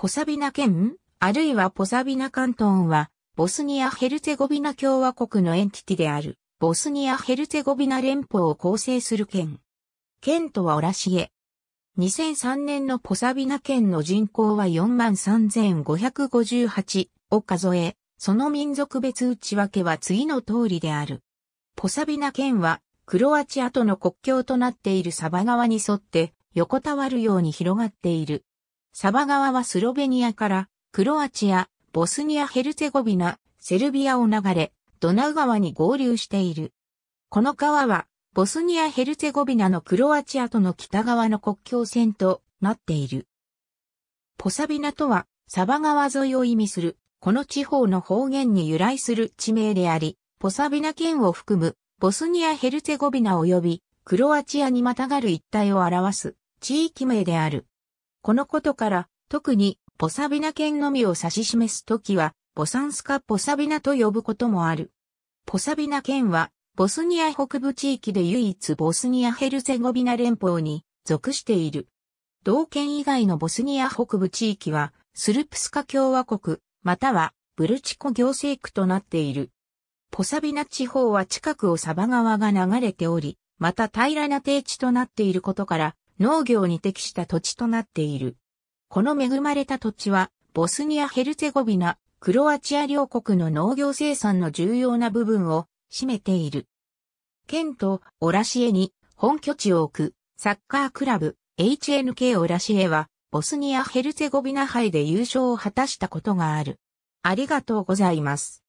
ポサビナ県、あるいはポサビナ関東は、ボスニア・ヘルツェゴビナ共和国のエンティティである、ボスニア・ヘルツェゴビナ連邦を構成する県。県とはオラシエ。2003年のポサビナ県の人口は43,558を数え、その民族別内訳は次の通りである。ポサビナ県は、クロアチアとの国境となっているサバ川に沿って、横たわるように広がっている。サバ川はスロベニアからクロアチア、ボスニア・ヘルツェゴビナ、セルビアを流れ、ドナウ川に合流している。この川は、ボスニア・ヘルツェゴビナのクロアチアとの北側の国境線となっている。ポサビナとは、サバ川沿いを意味する、この地方の方言に由来する地名であり、ポサビナ県を含む、ボスニア・ヘルツェゴビナ及び、クロアチアにまたがる一帯を表す、地域名である。このことから、特に、ポサビナ県のみを指し示すときは、ボサンスカ・ポサビナと呼ぶこともある。ポサビナ県は、ボスニア北部地域で唯一ボスニア・ヘルゼゴビナ連邦に属している。同県以外のボスニア北部地域は、スルプスカ共和国、または、ブルチコ行政区となっている。ポサビナ地方は近くをサバ川が流れており、また平らな低地となっていることから、農業に適した土地となっている。この恵まれた土地は、ボスニア・ヘルツェゴビナ、クロアチア両国の農業生産の重要な部分を占めている。県とオラシエに本拠地を置くサッカークラブ HNK オラシエはボスニア・ヘルツェゴビナ杯で優勝を果たしたことがある。ありがとうございます。